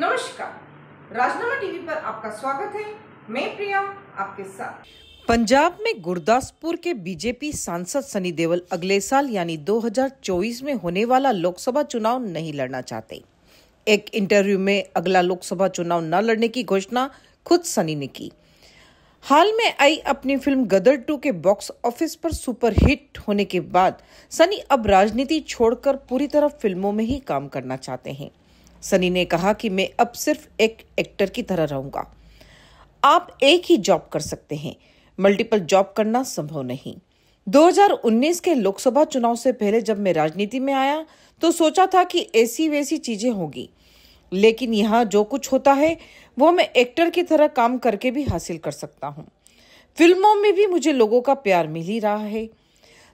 नमस्कार राजनामा टीवी पर आपका स्वागत है मैं प्रिया आपके साथ पंजाब में गुरदासपुर के बीजेपी सांसद सनी देवल अगले साल यानी 2024 में होने वाला लोकसभा चुनाव नहीं लड़ना चाहते एक इंटरव्यू में अगला लोकसभा चुनाव न लड़ने की घोषणा खुद सनी ने की हाल में आई अपनी फिल्म गदर टू के बॉक्स ऑफिस पर सुपरहिट होने के बाद सनी अब राजनीति छोड़कर पूरी तरह फिल्मों में ही काम करना चाहते हैं सनी ने कहा कि मैं अब सिर्फ एक एक्टर की तरह रहूंगा आप एक ही जॉब कर सकते हैं मल्टीपल जॉब करना संभव नहीं 2019 के लोकसभा चुनाव से पहले जब मैं राजनीति में आया तो सोचा था कि ऐसी वैसी चीजें होगी लेकिन यहाँ जो कुछ होता है वो मैं एक्टर की तरह काम करके भी हासिल कर सकता हूँ फिल्मों में भी मुझे लोगों का प्यार मिल ही रहा है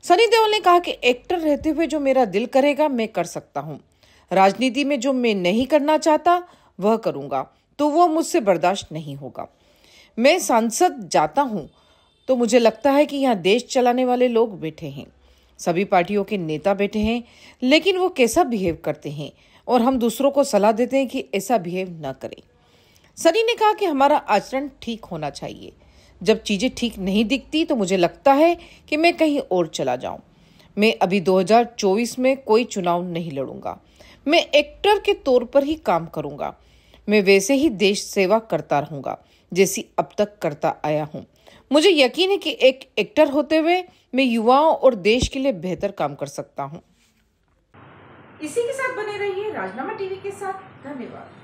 सनी देओल ने कहा कि एक्टर रहते हुए जो मेरा दिल करेगा मैं कर सकता हूँ राजनीति में जो मैं नहीं करना चाहता वह करूंगा तो वह मुझसे बर्दाश्त नहीं होगा मैं सांसद जाता हूँ तो मुझे लगता है कि यहाँ देश चलाने वाले लोग बैठे हैं सभी पार्टियों के नेता बैठे हैं लेकिन वो कैसा बिहेव करते हैं और हम दूसरों को सलाह देते हैं कि ऐसा बिहेव न करें सनी ने कहा कि हमारा आचरण ठीक होना चाहिए जब चीज़ें ठीक नहीं दिखती तो मुझे लगता है कि मैं कहीं और चला जाऊं। मैं अभी 2024 में कोई चुनाव नहीं लड़ूंगा मैं एक्टर के तौर पर ही काम करूंगा मैं वैसे ही देश सेवा करता रहूंगा जैसी अब तक करता आया हूं मुझे यकीन है कि एक एक्टर होते हुए मैं युवाओं और देश के लिए बेहतर काम कर सकता हूं इसी के साथ बने रहिए राजनामा टीवी के साथ धन्यवाद